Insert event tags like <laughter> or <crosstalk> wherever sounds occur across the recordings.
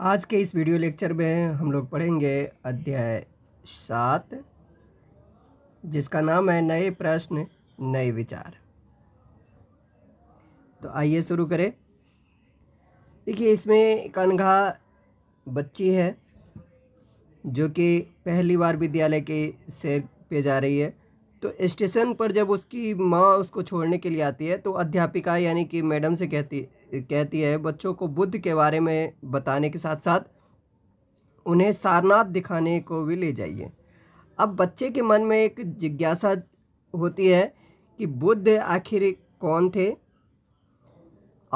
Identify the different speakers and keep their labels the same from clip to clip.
Speaker 1: आज के इस वीडियो लेक्चर में हम लोग पढ़ेंगे अध्याय सात जिसका नाम है नए प्रश्न नए विचार तो आइए शुरू करें देखिए इसमें एक अनघा बच्ची है जो कि पहली बार विद्यालय के से पे जा रही है तो स्टेशन पर जब उसकी माँ उसको छोड़ने के लिए आती है तो अध्यापिका यानी कि मैडम से कहती कहती है बच्चों को बुद्ध के बारे में बताने के साथ साथ उन्हें सारनाथ दिखाने को भी ले जाइए अब बच्चे के मन में एक जिज्ञासा होती है कि बुद्ध आखिर कौन थे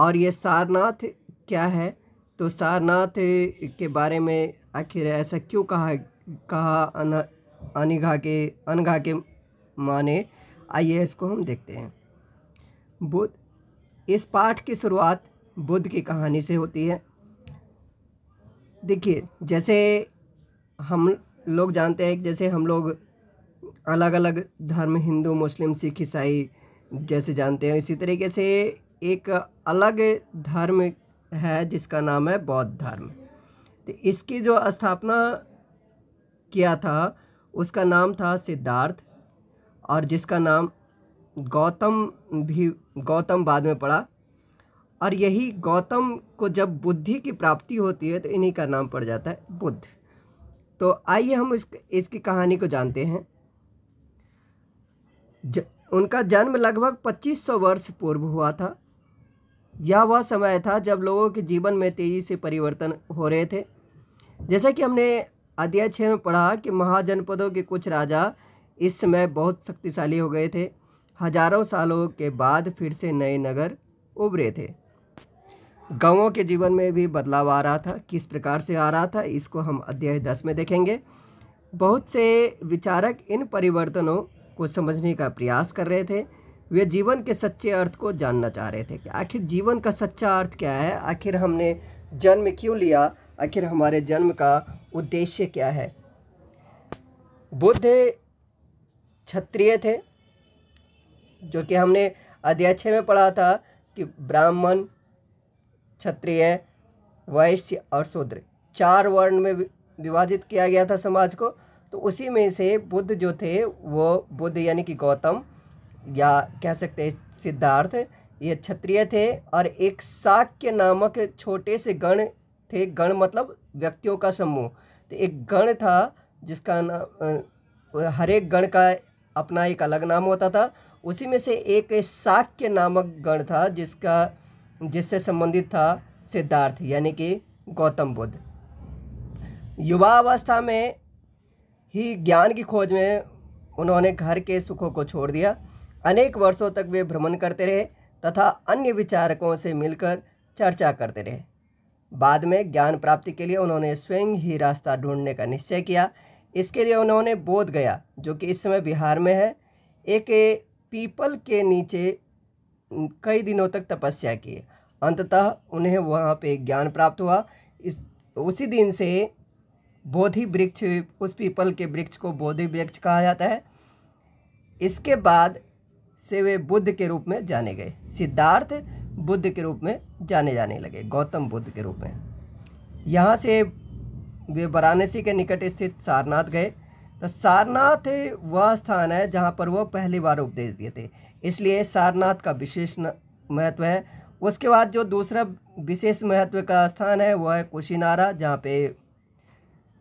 Speaker 1: और ये सारनाथ क्या है तो सारनाथ के बारे में आखिर ऐसा क्यों कहा कहा अनिघा के अनघा के माने आइए इसको हम देखते हैं बुद्ध इस पाठ की शुरुआत बुद्ध की कहानी से होती है देखिए जैसे हम लोग जानते हैं जैसे हम लोग अलग अलग धर्म हिंदू मुस्लिम सिख ईसाई जैसे जानते हैं इसी तरीके से एक अलग धर्म है जिसका नाम है बौद्ध धर्म तो इसकी जो स्थापना किया था उसका नाम था सिद्धार्थ और जिसका नाम गौतम भी गौतम बाद में पड़ा और यही गौतम को जब बुद्धि की प्राप्ति होती है तो इन्हीं का नाम पड़ जाता है बुद्ध तो आइए हम इस इसकी कहानी को जानते हैं ज, उनका जन्म लगभग 2500 वर्ष पूर्व हुआ था यह वह समय था जब लोगों के जीवन में तेज़ी से परिवर्तन हो रहे थे जैसा कि हमने अध्याय छः में पढ़ा कि महाजनपदों के कुछ राजा इस समय बहुत शक्तिशाली हो गए थे हजारों सालों के बाद फिर से नए नगर उभरे थे गांवों के जीवन में भी बदलाव आ रहा था किस प्रकार से आ रहा था इसको हम अध्याय दस में देखेंगे बहुत से विचारक इन परिवर्तनों को समझने का प्रयास कर रहे थे वे जीवन के सच्चे अर्थ को जानना चाह रहे थे कि आखिर जीवन का सच्चा अर्थ क्या है आखिर हमने जन्म क्यों लिया आखिर हमारे जन्म का उद्देश्य क्या है बुद्ध क्षत्रिय थे जो कि हमने अध्याय में पढ़ा था कि ब्राह्मण क्षत्रिय वैश्य और शूद्र चार वर्ण में विभाजित किया गया था समाज को तो उसी में से बुद्ध जो थे वो बुद्ध यानी कि गौतम या कह सकते हैं सिद्धार्थ ये क्षत्रिय थे और एक शाक्य नामक छोटे से गण थे गण मतलब व्यक्तियों का समूह तो एक गण था जिसका नाम हर एक गण का अपना एक अलग नाम होता था उसी में से एक शाक्य नामक गण था जिसका जिससे संबंधित था सिद्धार्थ यानी कि गौतम बुद्ध युवा अवस्था में ही ज्ञान की खोज में उन्होंने घर के सुखों को छोड़ दिया अनेक वर्षों तक वे भ्रमण करते रहे तथा अन्य विचारकों से मिलकर चर्चा करते रहे बाद में ज्ञान प्राप्ति के लिए उन्होंने स्वयं ही रास्ता ढूंढने का निश्चय किया इसके लिए उन्होंने बोध गया जो कि इस समय बिहार में है एक पीपल के नीचे कई दिनों तक तपस्या की अंततः उन्हें वहाँ पे ज्ञान प्राप्त हुआ इस उसी दिन से बोधि वृक्ष उस पीपल के वृक्ष को बोधि वृक्ष कहा जाता है इसके बाद से वे बुद्ध के रूप में जाने गए सिद्धार्थ बुद्ध के रूप में जाने जाने लगे गौतम बुद्ध के रूप में यहाँ से वे वाराणसी के निकट स्थित सारनाथ गए तो सारनाथ वह स्थान है जहाँ पर वह पहली बार उपदेश दिए थे इसलिए सारनाथ का विशेष महत्व है उसके बाद जो दूसरा विशेष महत्व का स्थान है वह है कुशीनारा जहाँ पे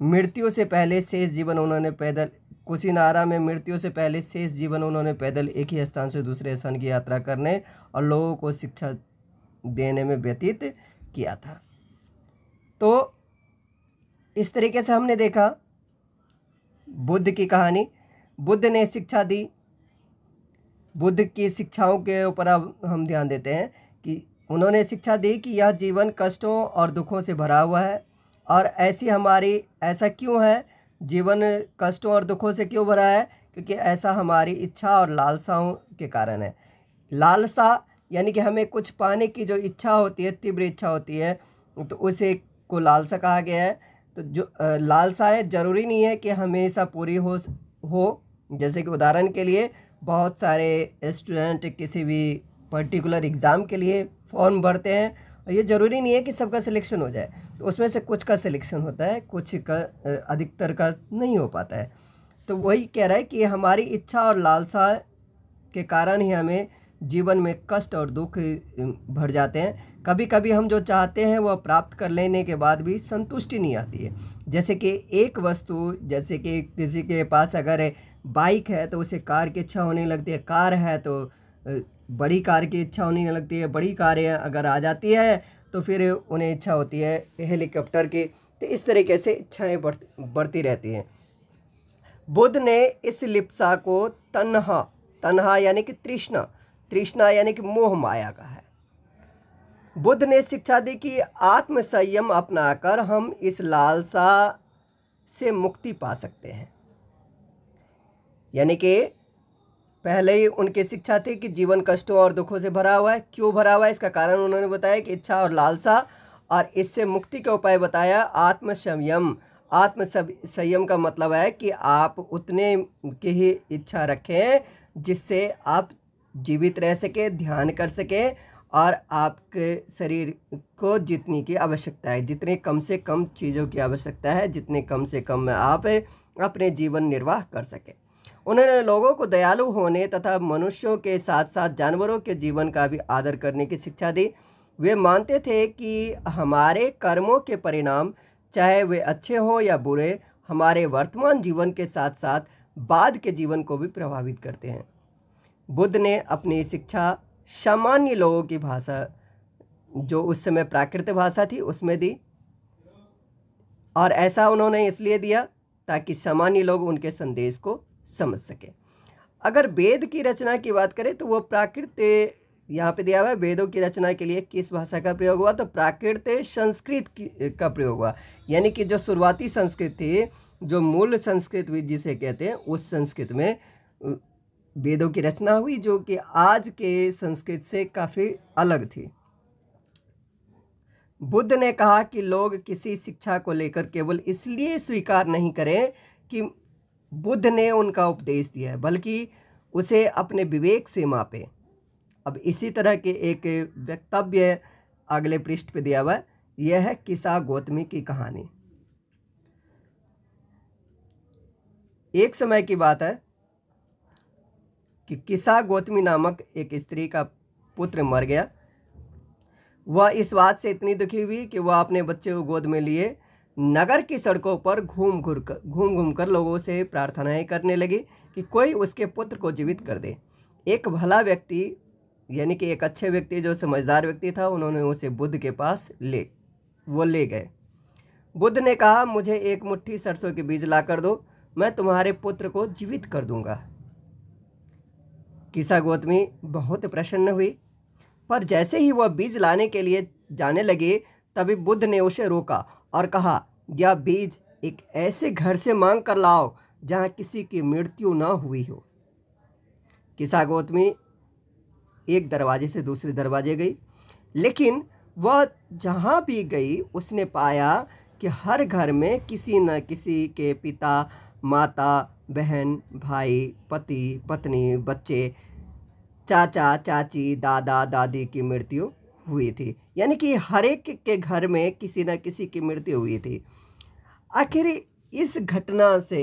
Speaker 1: मृत्यु से पहले शेष जीवन उन्होंने पैदल कुशीनारा में मृत्यु से पहले शेष जीवन उन्होंने पैदल एक ही स्थान से दूसरे स्थान की यात्रा करने और लोगों को शिक्षा देने में व्यतीत किया था तो इस तरीके से हमने देखा बुद्ध की कहानी बुद्ध ने शिक्षा दी बुद्ध की शिक्षाओं के ऊपर अब हम ध्यान देते हैं कि उन्होंने शिक्षा दी कि यह जीवन कष्टों और दुखों से भरा हुआ है और ऐसी हमारी ऐसा क्यों है जीवन कष्टों और दुखों से क्यों भरा है क्योंकि ऐसा हमारी इच्छा और लालसाओं के कारण है लालसा यानी कि हमें कुछ पाने की जो इच्छा होती है तीव्र इच्छा होती है तो उसे को लालसा कहा गया है तो जो लालसाएँ ज़रूरी नहीं है कि हमेशा पूरी हो हो जैसे कि उदाहरण के लिए बहुत सारे स्टूडेंट किसी भी पर्टिकुलर एग्ज़ाम के लिए फॉर्म भरते हैं और ये ज़रूरी नहीं है कि सबका सिलेक्शन हो जाए तो उसमें से कुछ का सिलेक्शन होता है कुछ का अधिकतर का नहीं हो पाता है तो वही कह रहा है कि हमारी इच्छा और लालसा के कारण ही हमें जीवन में कष्ट और दुख भर जाते हैं कभी कभी हम जो चाहते हैं वह प्राप्त कर लेने के बाद भी संतुष्टि नहीं आती है जैसे कि एक वस्तु जैसे कि किसी के पास अगर बाइक है तो उसे कार की इच्छा होने लगती है कार है तो बड़ी कार की इच्छा होने लगती है बड़ी कारें अगर आ जाती है तो फिर उन्हें इच्छा होती है हेलीकॉप्टर की तो इस तरीके से इच्छाएँ बढ़ती बढ़ती रहती हैं बुद्ध ने इस लिप्सा को तन्हा तन्हा यानी कि तृष्णा तृष्णा यानी कि मोह माया का है बुद्ध ने शिक्षा दी कि आत्मसंयम अपनाकर हम इस लालसा से मुक्ति पा सकते हैं यानी कि पहले ही उनके शिक्षा थी कि जीवन कष्टों और दुखों से भरा हुआ है क्यों भरा हुआ है इसका कारण उन्होंने बताया कि इच्छा और लालसा और इससे मुक्ति का उपाय बताया आत्म संयम आत्म संयम का मतलब है कि आप उतने की ही इच्छा रखें जिससे आप जीवित रह सके ध्यान कर सके और आपके शरीर को जितनी की आवश्यकता है जितने कम से कम चीज़ों की आवश्यकता है जितने कम से कम आप अपने जीवन निर्वाह कर सकें उन्होंने लोगों को दयालु होने तथा मनुष्यों के साथ साथ जानवरों के जीवन का भी आदर करने की शिक्षा दी वे मानते थे कि हमारे कर्मों के परिणाम चाहे वे अच्छे हों या बुरे हमारे वर्तमान जीवन के साथ साथ बाद के जीवन को भी प्रभावित करते हैं बुद्ध ने अपनी शिक्षा सामान्य लोगों की भाषा जो उस समय प्राकृत भाषा थी उसमें दी और ऐसा उन्होंने इसलिए दिया ताकि सामान्य लोग उनके संदेश को समझ सकें अगर वेद की रचना की बात करें तो वो प्राकृत यहाँ पे दिया हुआ है वेदों की रचना के लिए किस भाषा का प्रयोग हुआ तो प्राकृत संस्कृत का प्रयोग हुआ यानी कि जो शुरुआती संस्कृत थी जो मूल संस्कृत जिसे कहते हैं उस संस्कृत में वेदों की रचना हुई जो कि आज के संस्कृत से काफ़ी अलग थी बुद्ध ने कहा कि लोग किसी शिक्षा को लेकर केवल इसलिए स्वीकार नहीं करें कि बुद्ध ने उनका उपदेश दिया है बल्कि उसे अपने विवेक से मापें अब इसी तरह के एक वक्तव्य अगले पृष्ठ पर दिया हुआ यह है किसा गौतमी की कहानी एक समय की बात है कि किसा गौतमी नामक एक स्त्री का पुत्र मर गया वह इस बात से इतनी दुखी हुई कि वह अपने बच्चे को गोद में लिए नगर की सड़कों पर घूम घूर कर घूम घूम कर लोगों से प्रार्थनाएं करने लगी कि कोई उसके पुत्र को जीवित कर दे एक भला व्यक्ति यानी कि एक अच्छे व्यक्ति जो समझदार व्यक्ति था उन्होंने उसे बुद्ध के पास ले वो ले गए बुद्ध ने कहा मुझे एक मुट्ठी सरसों के बीज ला कर दो मैं तुम्हारे पुत्र को जीवित कर दूंगा किसा गौतमी बहुत प्रसन्न हुई पर जैसे ही वह बीज लाने के लिए जाने लगी तभी बुद्ध ने उसे रोका और कहा यह बीज एक ऐसे घर से मांग कर लाओ जहाँ किसी की मृत्यु न हुई हो किसा गौतमी एक दरवाजे से दूसरे दरवाजे गई लेकिन वह जहाँ भी गई उसने पाया कि हर घर में किसी न किसी के पिता माता बहन भाई पति पत्नी बच्चे चाचा चाची दादा दादी की मृत्यु हुई थी यानी कि हर एक के घर में किसी न किसी की मृत्यु हुई थी आखिर इस घटना से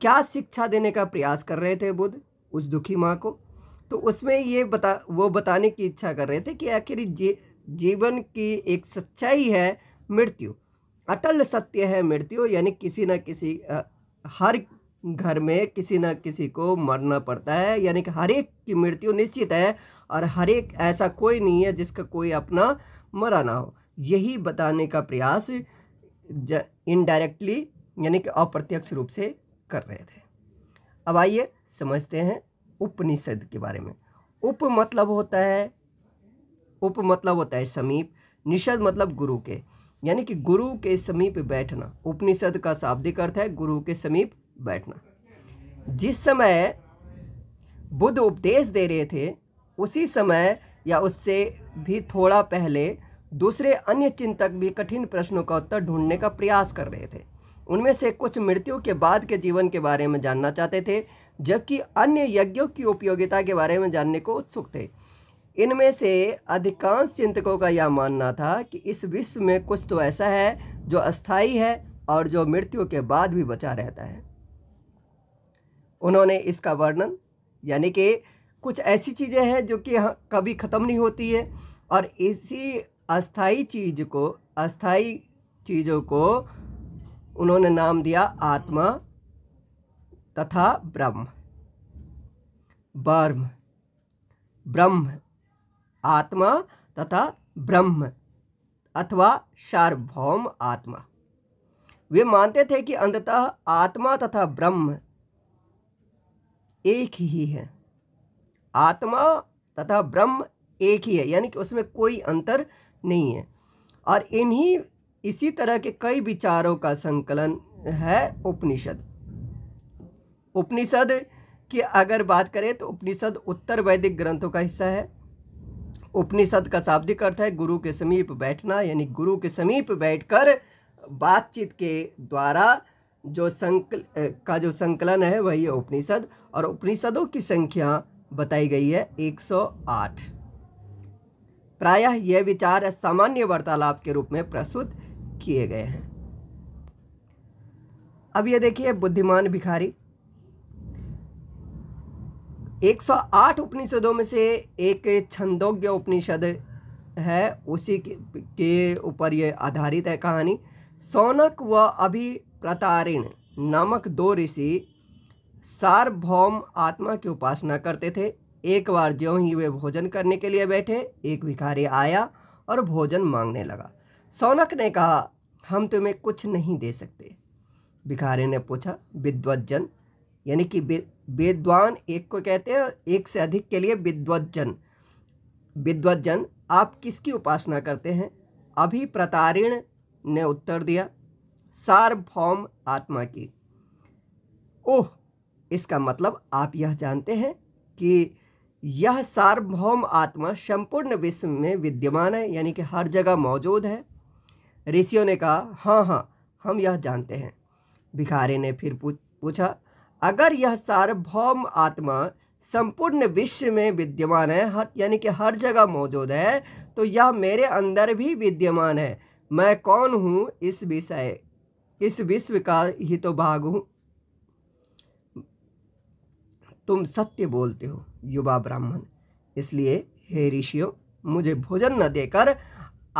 Speaker 1: क्या शिक्षा देने का प्रयास कर रहे थे बुद्ध उस दुखी माँ को तो उसमें ये बता वो बताने की इच्छा कर रहे थे कि आखिर जी, जीवन की एक सच्चाई है मृत्यु अटल सत्य है मृत्यु यानी किसी न किसी हर घर में किसी ना किसी को मरना पड़ता है यानी कि हर एक की मृत्यु निश्चित है और हर एक ऐसा कोई नहीं है जिसका कोई अपना मरा ना हो यही बताने का प्रयास इनडायरेक्टली यानी कि अप्रत्यक्ष रूप से कर रहे थे अब आइए समझते हैं उपनिषद के बारे में उप मतलब होता है उप मतलब होता है समीप निषद मतलब गुरु के यानी कि गुरु के समीप बैठना उपनिषद का शाब्दिक अर्थ है गुरु के समीप बैठना जिस समय बुद्ध उपदेश दे रहे थे उसी समय या उससे भी थोड़ा पहले दूसरे अन्य चिंतक भी कठिन प्रश्नों का उत्तर ढूंढने का प्रयास कर रहे थे उनमें से कुछ मृत्यु के बाद के जीवन के बारे में जानना चाहते थे जबकि अन्य यज्ञों की उपयोगिता के बारे में जानने को उत्सुक थे इनमें से अधिकांश चिंतकों का यह मानना था कि इस विश्व में कुछ तो ऐसा है जो अस्थाई है और जो मृत्यु के बाद भी बचा रहता है उन्होंने इसका वर्णन यानी कि कुछ ऐसी चीज़ें हैं जो कि हाँ, कभी ख़त्म नहीं होती है और इसी अस्थाई चीज़ को अस्थाई चीज़ों को उन्होंने नाम दिया आत्मा तथा ब्रह्म बर्म ब्रह्म आत्मा तथा ब्रह्म अथवा सार्वभौम आत्मा वे मानते थे कि अंततः आत्मा तथा ब्रह्म एक ही है आत्मा तथा ब्रह्म एक ही है यानी कि उसमें कोई अंतर नहीं है और इन्हीं इसी तरह के कई विचारों का संकलन है उपनिषद उपनिषद की अगर बात करें तो उपनिषद उत्तर वैदिक ग्रंथों का हिस्सा है उपनिषद का शाब्दिक अर्थ है गुरु के समीप बैठना यानी गुरु के समीप बैठकर बातचीत के द्वारा जो संकल का जो संकलन है वही है उपनिषद और उपनिषदों की संख्या बताई गई है 108 प्रायः यह विचार सामान्य वार्तालाप के रूप में प्रस्तुत किए गए हैं अब ये देखिए बुद्धिमान भिखारी 108 उपनिषदों में से एक छंदोग्य उपनिषद है उसी के ऊपर ये आधारित है कहानी सौनक व अभी प्रतारिण नामक दो ऋषि सार्वभौम आत्मा की उपासना करते थे एक बार ज्यों ही वे भोजन करने के लिए बैठे एक भिखारी आया और भोजन मांगने लगा सौनक ने कहा हम तुम्हें कुछ नहीं दे सकते भिखारी ने पूछा विद्वज्जन यानी कि विद्वान एक को कहते हैं एक से अधिक के लिए विद्वज्जन विद्वज्जन आप किसकी उपासना करते हैं अभी प्रतारिण ने उत्तर दिया सार्वभौम आत्मा की ओह इसका मतलब आप यह जानते हैं कि यह सार्वभौम आत्मा संपूर्ण विश्व में विद्यमान है यानी कि हर जगह मौजूद है ऋषियों ने कहा हाँ हाँ हम यह जानते हैं भिखारी ने फिर पूछा अगर यह सार्वभौम आत्मा संपूर्ण विश्व में विद्यमान है हर यानी कि हर जगह मौजूद है तो यह मेरे अंदर भी विद्यमान है मैं कौन हूँ इस विषय इस विश्व का ही तो भाग हूँ तुम सत्य बोलते हो युवा ब्राह्मण इसलिए हे ऋषियों मुझे भोजन न देकर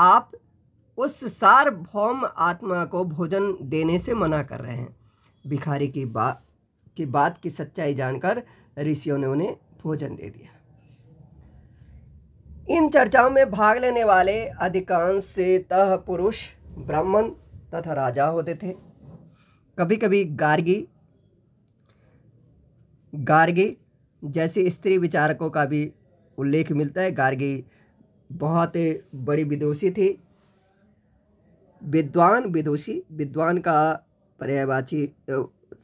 Speaker 1: आप उस सार्वभौम आत्मा को भोजन देने से मना कर रहे हैं भिखारी की बात कि बात की सच्चाई जानकर ऋषियों ने उन्हें भोजन दे दिया इन चर्चाओं में भाग लेने वाले अधिकांश तह पुरुष ब्राह्मण तथा राजा होते थे कभी कभी गार्गी गार्गी जैसे स्त्री विचारकों का भी उल्लेख मिलता है गार्गी बहुत बड़ी विदुषी थी विद्वान विदुषी विद्वान का पर्यायवाची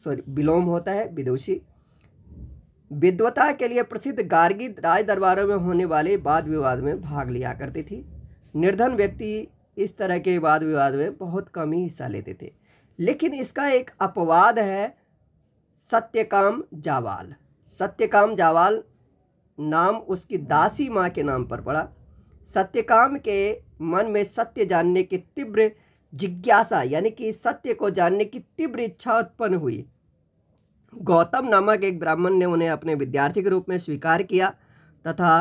Speaker 1: सॉरी विलोम होता है विदुषी विद्वता के लिए प्रसिद्ध गार्गी राज दरबारों में होने वाले वाद विवाद में भाग लिया करती थी निर्धन व्यक्ति इस तरह के वाद विवाद में बहुत कम ही हिस्सा लेते थे लेकिन इसका एक अपवाद है सत्यकाम जावाल सत्यकाम जावाल नाम उसकी दासी माँ के नाम पर पड़ा सत्यकाम के मन में सत्य जानने की तीव्र जिज्ञासा यानी कि सत्य को जानने की तीव्र इच्छा उत्पन्न हुई गौतम नामक एक ब्राह्मण ने उन्हें अपने विद्यार्थी के रूप में स्वीकार किया तथा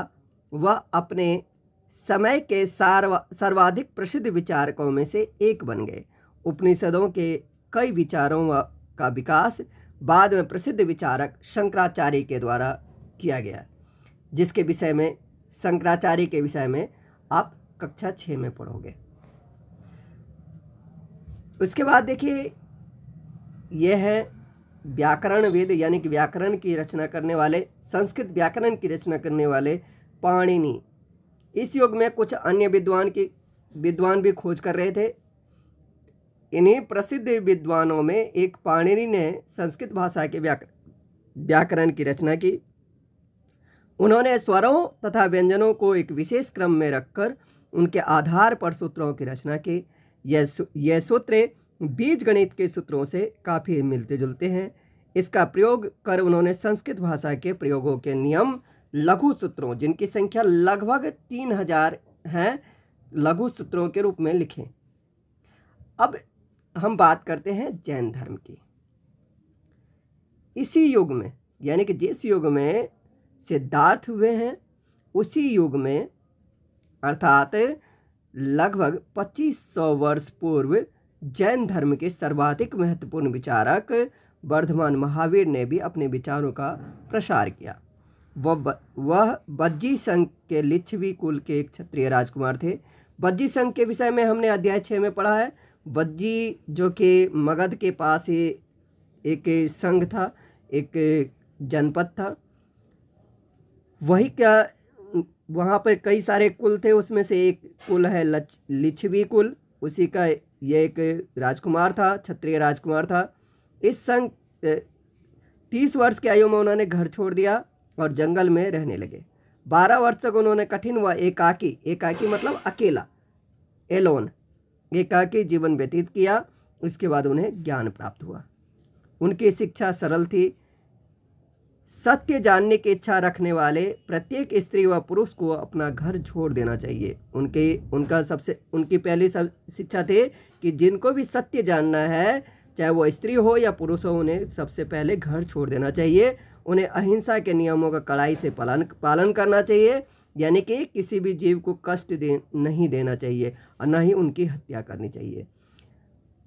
Speaker 1: वह अपने समय के सार्वा सर्वाधिक प्रसिद्ध विचारकों में से एक बन गए उपनिषदों के कई विचारों का विकास बाद में प्रसिद्ध विचारक शंकराचार्य के द्वारा किया गया जिसके विषय में शंकराचार्य के विषय में आप कक्षा छः में पढ़ोगे उसके बाद देखिए यह है व्याकरण वेद यानी कि व्याकरण की रचना करने वाले संस्कृत व्याकरण की रचना करने वाले पाणिनि इस युग में कुछ अन्य विद्वान की विद्वान भी खोज कर रहे थे इन्हीं प्रसिद्ध विद्वानों में एक पाणिनि ने संस्कृत भाषा के व्याकरण की रचना की उन्होंने स्वरों तथा व्यंजनों को एक विशेष क्रम में रखकर उनके आधार पर सूत्रों की रचना की यह यह सूत्र बीज गणित के सूत्रों से काफ़ी मिलते जुलते हैं इसका प्रयोग कर उन्होंने संस्कृत भाषा के प्रयोगों के नियम लघु सूत्रों जिनकी संख्या लगभग तीन हजार हैं लघु सूत्रों के रूप में लिखे अब हम बात करते हैं जैन धर्म की इसी युग में यानी कि जिस युग में सिद्धार्थ हुए हैं उसी युग में अर्थात लगभग 2500 वर्ष पूर्व जैन धर्म के सर्वाधिक महत्वपूर्ण विचारक वर्धमान महावीर ने भी अपने विचारों का प्रसार किया वह वह बज्जी संघ के लिच्छवी कुल के एक क्षत्रिय राजकुमार थे बज्जी संघ के विषय में हमने अध्याय छः में पढ़ा है बज्जी जो कि मगध के पास ही एक संघ था एक जनपद था वही क्या वहाँ पर कई सारे कुल थे उसमें से एक कुल है लच लिच्छवी कुल उसी का ये एक राजकुमार था क्षत्रिय राजकुमार था इस संग तीस वर्ष की आयु में उन्होंने घर छोड़ दिया और जंगल में रहने लगे बारह वर्ष तक उन्होंने कठिन व एकाकी एकाकी मतलब अकेला एलोन एकाकी जीवन व्यतीत किया उसके बाद उन्हें ज्ञान प्राप्त हुआ उनकी शिक्षा सरल थी सत्य जानने की इच्छा रखने वाले प्रत्येक स्त्री व पुरुष को अपना घर छोड़ देना चाहिए उनके उनका सबसे उनकी पहली सब शिक्षा थी तो कि जिनको भी सत्य जानना है चाहे वो स्त्री हो या पुरुष हो उन्हें सबसे पहले घर छोड़ देना चाहिए उन्हें अहिंसा के नियमों का कड़ाई से पालन पालन करना चाहिए यानी कि किसी भी जीव को कष्ट दे नहीं देना चाहिए और न ही उनकी हत्या करनी चाहिए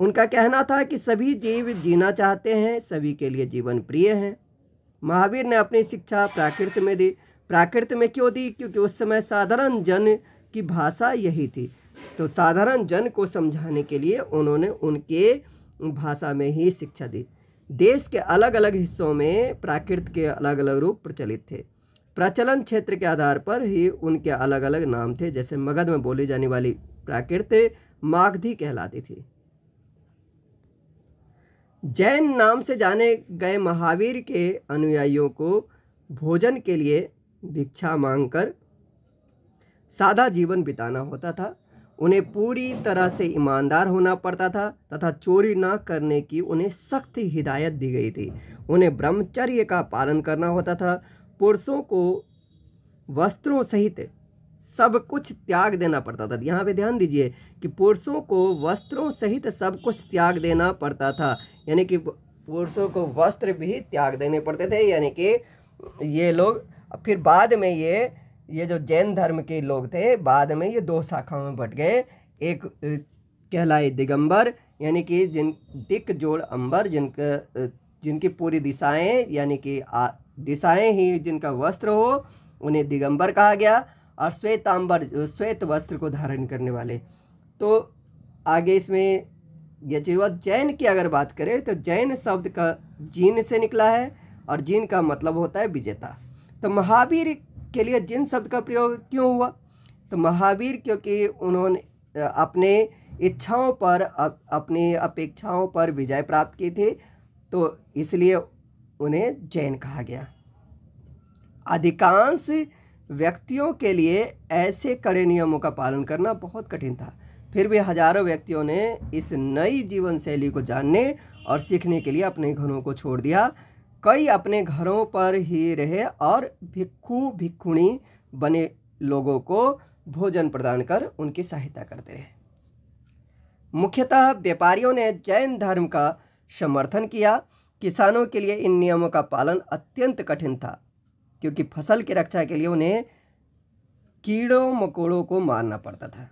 Speaker 1: उनका कहना था कि सभी जीव जीना चाहते हैं सभी के लिए जीवन प्रिय हैं महावीर ने अपनी शिक्षा प्राकृत में दी प्राकृत में क्यों दी क्योंकि उस समय साधारण जन की भाषा यही थी तो साधारण जन को समझाने के लिए उन्होंने उनके भाषा में ही शिक्षा दी देश के अलग अलग हिस्सों में प्राकृत के अलग अलग रूप प्रचलित थे प्रचलन क्षेत्र के आधार पर ही उनके अलग अलग नाम थे जैसे मगध में बोली जाने वाली प्राकृत मागधी कहलाती थी जैन नाम से जाने गए महावीर के अनुयायियों को भोजन के लिए भिक्षा मांगकर सादा जीवन बिताना होता था उन्हें पूरी तरह से ईमानदार होना पड़ता था तथा चोरी ना करने की उन्हें सख्त हिदायत दी गई थी उन्हें ब्रह्मचर्य का पालन करना होता था पुरुषों को वस्त्रों सहित सब कुछ त्याग देना पड़ता था यहाँ पे ध्यान दीजिए कि पुरुषों को वस्त्रों सहित सब कुछ त्याग देना पड़ता था यानी कि पुरुषों को वस्त्र भी त्याग देने पड़ते थे यानी कि ये लोग फिर बाद में ये ये जो जैन धर्म के लोग थे बाद में ये दो शाखाओं में बट गए एक कहलाए दिगंबर यानी कि जिन दिक जोड़ अंबर जिनका जिनकी पूरी दिशाएं यानी कि दिशाएं ही जिनका वस्त्र हो उन्हें दिगंबर कहा गया और श्वेत आम्बर श्वेत वस्त्र को धारण करने वाले तो आगे इसमें यजुवत जैन की अगर बात करें तो जैन शब्द का जीन से निकला है और जीन का मतलब होता है विजेता तो महावीर के लिए जिन शब्द का प्रयोग क्यों हुआ तो महावीर क्योंकि उन्होंने अपने इच्छाओं पर अप, अपनी अपेक्षाओं पर विजय प्राप्त की थी तो इसलिए उन्हें जैन कहा गया अधिकांश व्यक्तियों के लिए ऐसे कड़े नियमों का पालन करना बहुत कठिन था फिर भी हजारों व्यक्तियों ने इस नई जीवन शैली को जानने और सीखने के लिए अपने घरों को छोड़ दिया कई अपने घरों पर ही रहे और भिक्खु भिक्खुणी बने लोगों को भोजन प्रदान कर उनकी सहायता करते रहे मुख्यतः व्यापारियों ने जैन धर्म का समर्थन किया किसानों के लिए इन नियमों का पालन अत्यंत कठिन था क्योंकि फसल की रक्षा के लिए उन्हें कीड़ों मकोड़ों को मारना पड़ता था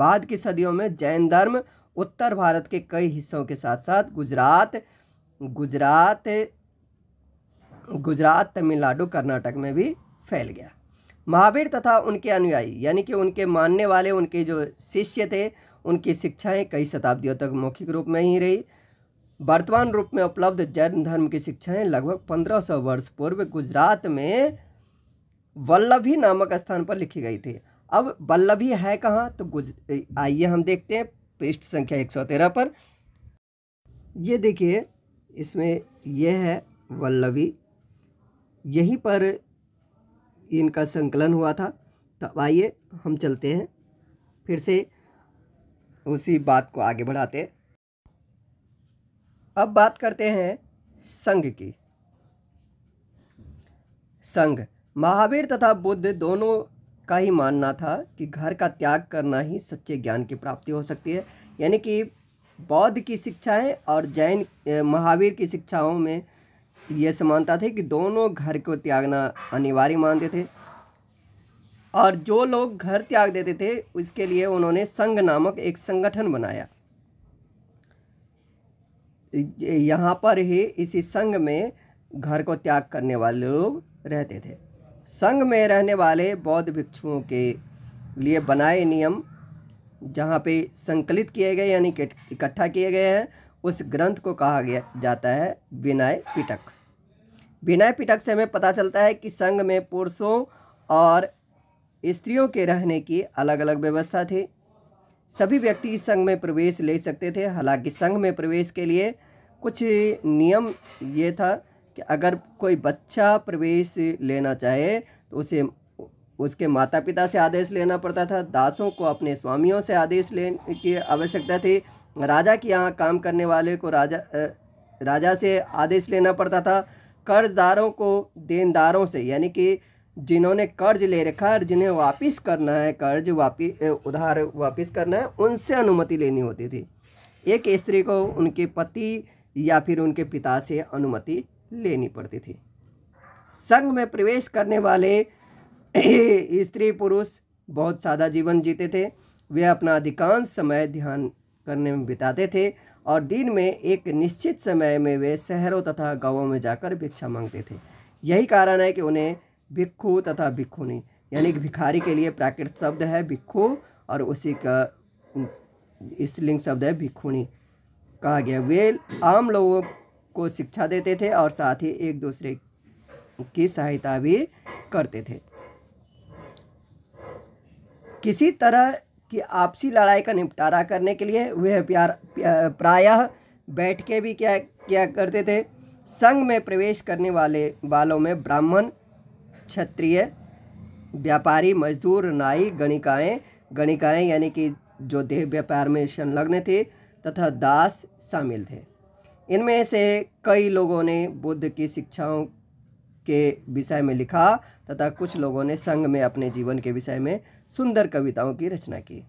Speaker 1: बाद की सदियों में जैन धर्म उत्तर भारत के कई हिस्सों के साथ साथ गुजरात गुजरात गुजरात तमिलनाडु कर्नाटक में भी फैल गया महावीर तथा उनके अनुयायी यानी कि उनके मानने वाले उनके जो शिष्य थे उनकी शिक्षाएं कई शताब्दियों तक मौखिक रूप में ही रही वर्तमान रूप में उपलब्ध जैन धर्म की शिक्षाएं लगभग 1500 वर्ष पूर्व गुजरात में वल्लभी नामक स्थान पर लिखी गई थी अब वल्लभी है कहाँ तो गुज आइए हम देखते हैं पृष्ठ संख्या 113 पर ये देखिए इसमें यह है वल्लभी यहीं पर इनका संकलन हुआ था तब आइए हम चलते हैं फिर से उसी बात को आगे बढ़ाते हैं अब बात करते हैं संघ की संघ महावीर तथा बुद्ध दोनों का ही मानना था कि घर का त्याग करना ही सच्चे ज्ञान की प्राप्ति हो सकती है यानी कि बौद्ध की शिक्षाएं और जैन महावीर की शिक्षाओं में यह समानता थी कि दोनों घर को त्यागना अनिवार्य मानते थे और जो लोग घर त्याग देते थे उसके लिए उन्होंने संघ नामक एक संगठन बनाया यहाँ पर ही इसी संघ में घर को त्याग करने वाले लोग रहते थे संघ में रहने वाले बौद्ध भिक्षुओं के लिए बनाए नियम जहाँ पे संकलित किए गए यानी कि इकट्ठा किए गए हैं उस ग्रंथ को कहा गया जाता है विनय पिटक विनय पिटक से हमें पता चलता है कि संघ में पुरुषों और स्त्रियों के रहने की अलग अलग व्यवस्था थी सभी व्यक्ति इस संघ में प्रवेश ले सकते थे हालांकि संघ में प्रवेश के लिए कुछ नियम ये था कि अगर कोई बच्चा प्रवेश लेना चाहे तो उसे उसके माता पिता से आदेश लेना पड़ता था दासों को अपने स्वामियों से आदेश लेने की आवश्यकता थी राजा के यहाँ काम करने वाले को राजा राजा से आदेश लेना पड़ता था कर्जदारों को देनदारों से यानी कि जिन्होंने कर्ज ले रखा है जिन्हें वापिस करना है कर्ज वापिस उधार वापिस करना है उनसे अनुमति लेनी होती थी एक स्त्री को उनके पति या फिर उनके पिता से अनुमति लेनी पड़ती थी संघ में प्रवेश करने वाले <clears throat> स्त्री पुरुष बहुत सादा जीवन जीते थे वे अपना अधिकांश समय ध्यान करने में बिताते थे और दिन में एक निश्चित समय में वे शहरों तथा गांवों में जाकर भिक्षा मांगते थे यही कारण है कि उन्हें भिक्खु तथा भिक्खुनी यानी कि भिखारी के लिए प्राकृत शब्द है भिक्खु और उसी का स्त्रीलिंग शब्द है भिक्खुनी कहा गया वे आम लोगों को शिक्षा देते थे और साथ ही एक दूसरे की सहायता भी करते थे किसी तरह की आपसी लड़ाई का निपटारा करने के लिए वह प्यार प्रायः बैठ के भी क्या किया करते थे संघ में प्रवेश करने वाले वालों में ब्राह्मण क्षत्रिय व्यापारी मजदूर नाई गणिकाएँ गणिकाएँ यानी कि जो देह व्यापार में संलग्न थे तथा दास शामिल थे इनमें से कई लोगों ने बुद्ध की शिक्षाओं के विषय में लिखा तथा कुछ लोगों ने संघ में अपने जीवन के विषय में सुंदर कविताओं की रचना की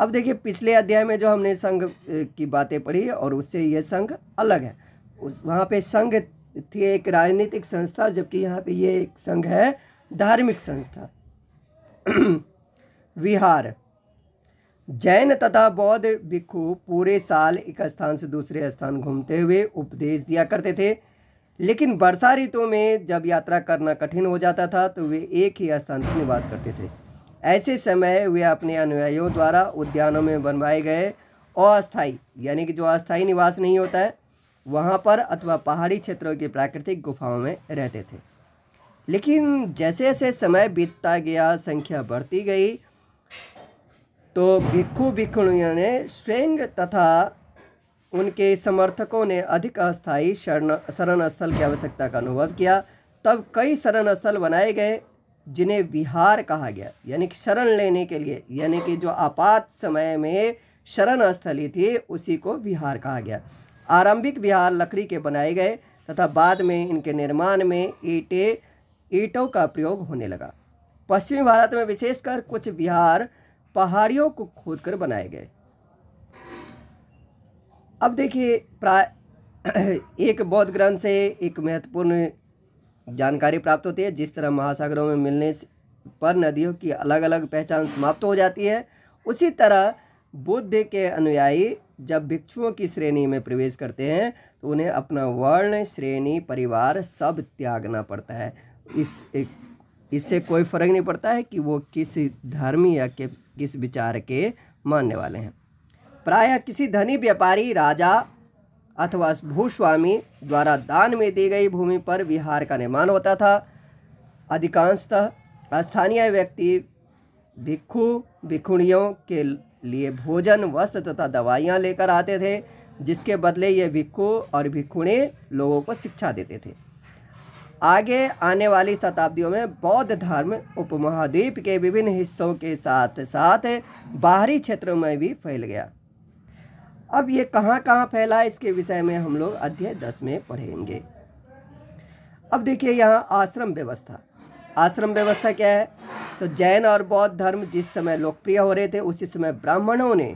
Speaker 1: अब देखिए पिछले अध्याय में जो हमने संघ की बातें पढ़ी और उससे ये संघ अलग है उस वहाँ पे संघ थी एक राजनीतिक संस्था जबकि यहाँ पे ये एक संघ है धार्मिक संस्था <clears throat> विहार जैन तथा बौद्ध भिक्षु पूरे साल एक स्थान से दूसरे स्थान घूमते हुए उपदेश दिया करते थे लेकिन वर्षा ऋतु में जब यात्रा करना कठिन हो जाता था तो वे एक ही स्थान पर निवास करते थे ऐसे समय वे अपने अनुयायियों द्वारा उद्यानों में बनवाए गए अस्थाई यानी कि जो अस्थाई निवास नहीं होता है वहाँ पर अथवा पहाड़ी क्षेत्रों की प्राकृतिक गुफाओं में रहते थे लेकिन जैसे जैसे समय बीतता गया संख्या बढ़ती गई तो भिक्खु भिक्खुणियों ने स्वयं तथा उनके समर्थकों ने अधिक अस्थायी शरण शरण स्थल की आवश्यकता का अनुभव किया तब कई शरण स्थल बनाए गए जिन्हें विहार कहा गया यानी कि शरण लेने के लिए यानी कि जो आपात समय में शरण स्थली थी उसी को विहार कहा गया आरंभिक विहार लकड़ी के बनाए गए तथा बाद में इनके निर्माण में ईटे ईटों का प्रयोग होने लगा पश्चिमी भारत में विशेषकर कुछ विहार पहाड़ियों को खोदकर बनाए गए अब देखिए प्राय <clears throat> एक बौद्ध ग्रंथ से एक महत्वपूर्ण जानकारी प्राप्त होती है जिस तरह महासागरों में मिलने पर नदियों की अलग अलग पहचान समाप्त हो जाती है उसी तरह बुद्ध के अनुयायी जब भिक्षुओं की श्रेणी में प्रवेश करते हैं तो उन्हें अपना वर्ण श्रेणी परिवार सब त्यागना पड़ता है इस एक इससे कोई फर्क नहीं पड़ता है कि वो किस धर्म या के, किस विचार के मानने वाले हैं प्रायः किसी धनी व्यापारी राजा अथवा भूस्वामी द्वारा दान में दी गई भूमि पर विहार का निर्माण होता था अधिकांशतः स्थानीय व्यक्ति भिक्खु भिखुणियों के लिए भोजन वस्त्र तथा दवाइयाँ लेकर आते थे जिसके बदले ये भिक्खु और भिक्खुणी लोगों को शिक्षा देते थे आगे आने वाली शताब्दियों में बौद्ध धर्म उपमहाद्वीप के विभिन्न हिस्सों के साथ साथ बाहरी क्षेत्रों में भी फैल गया अब ये कहाँ कहाँ फैला इसके विषय में हम लोग अध्याय दस में पढ़ेंगे अब देखिए यहाँ आश्रम व्यवस्था आश्रम व्यवस्था क्या है तो जैन और बौद्ध धर्म जिस समय लोकप्रिय हो रहे थे उसी समय ब्राह्मणों ने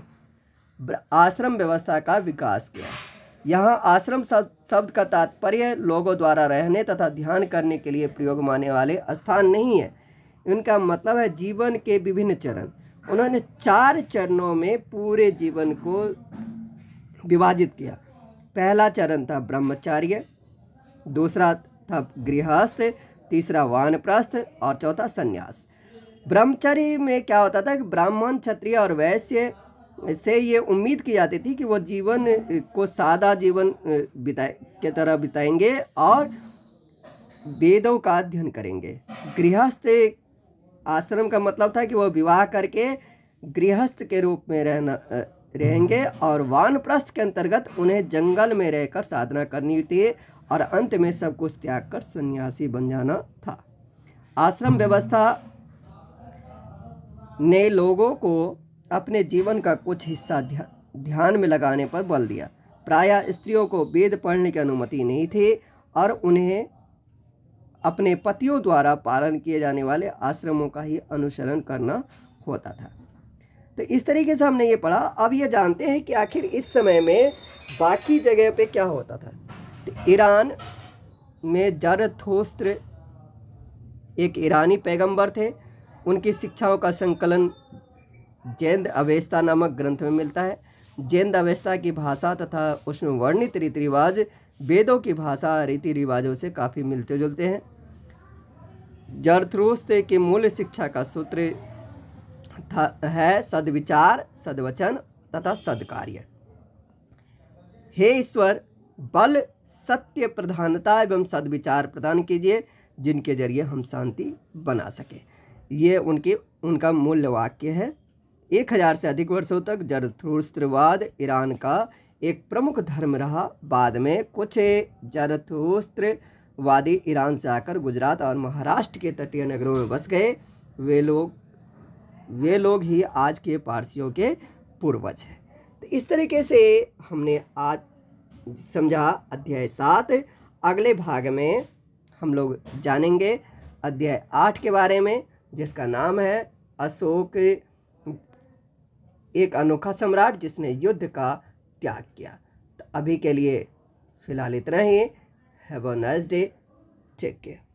Speaker 1: आश्रम व्यवस्था का विकास किया यहाँ आश्रम शब्द का तात्पर्य लोगों द्वारा रहने तथा ध्यान करने के लिए प्रयोग माने वाले स्थान नहीं है इनका मतलब है जीवन के विभिन्न चरण उन्होंने चार चरणों में पूरे जीवन को विभाजित किया पहला चरण था ब्रह्मचार्य दूसरा था गृहस्थ तीसरा वानप्रस्थ और चौथा संन्यास ब्रह्मचर्य में क्या होता था कि ब्राह्मण क्षत्रिय और वैश्य से ये उम्मीद की जाती थी कि वो जीवन को सादा जीवन बिताए के तरह बिताएंगे और वेदों का अध्ययन करेंगे गृहस्थ आश्रम का मतलब था कि वह विवाह करके गृहस्थ के रूप में रहना रहेंगे और वानप्रस्थ के अंतर्गत उन्हें जंगल में रहकर साधना करनी थी और अंत में सब कुछ त्याग कर सन्यासी बन जाना था आश्रम व्यवस्था ने लोगों को अपने जीवन का कुछ हिस्सा ध्या, ध्यान में लगाने पर बल दिया प्रायः स्त्रियों को वेद पढ़ने की अनुमति नहीं थी और उन्हें अपने पतियों द्वारा पालन किए जाने वाले आश्रमों का ही अनुसरण करना होता था तो इस तरीके से हमने ये पढ़ा अब ये जानते हैं कि आखिर इस समय में बाकी जगह पे क्या होता था ईरान में जारथोस्त्र एक ईरानी पैगंबर थे उनकी शिक्षाओं का संकलन जैन अवेस्ता नामक ग्रंथ में मिलता है जैन अवेस्ता की भाषा तथा उसमें वर्णित रीति रिवाज वेदों की भाषा रीति रिवाजों से काफ़ी मिलते जुलते हैं जरथ्रोस्त के मूल शिक्षा का सूत्र था है सदविचार सदवचन तथा सदकार्य हे ईश्वर बल सत्य प्रधानता एवं सदविचार प्रदान कीजिए जिनके जरिए हम शांति बना सकें ये उनके उनका मूल वाक्य है एक हज़ार से अधिक वर्षों तक जरथोस्त्रवाद ईरान का एक प्रमुख धर्म रहा बाद में कुछ जरथोस्त्रवादी ईरान से आकर गुजरात और महाराष्ट्र के तटीय नगरों में बस गए वे लोग वे लोग ही आज के पारसियों के पूर्वज हैं तो इस तरीके से हमने आज समझा अध्याय सात अगले भाग में हम लोग जानेंगे अध्याय आठ के बारे में जिसका नाम है अशोक एक अनोखा सम्राट जिसने युद्ध का त्याग किया तो अभी के लिए फ़िलहाल इतना ही have a nice day take care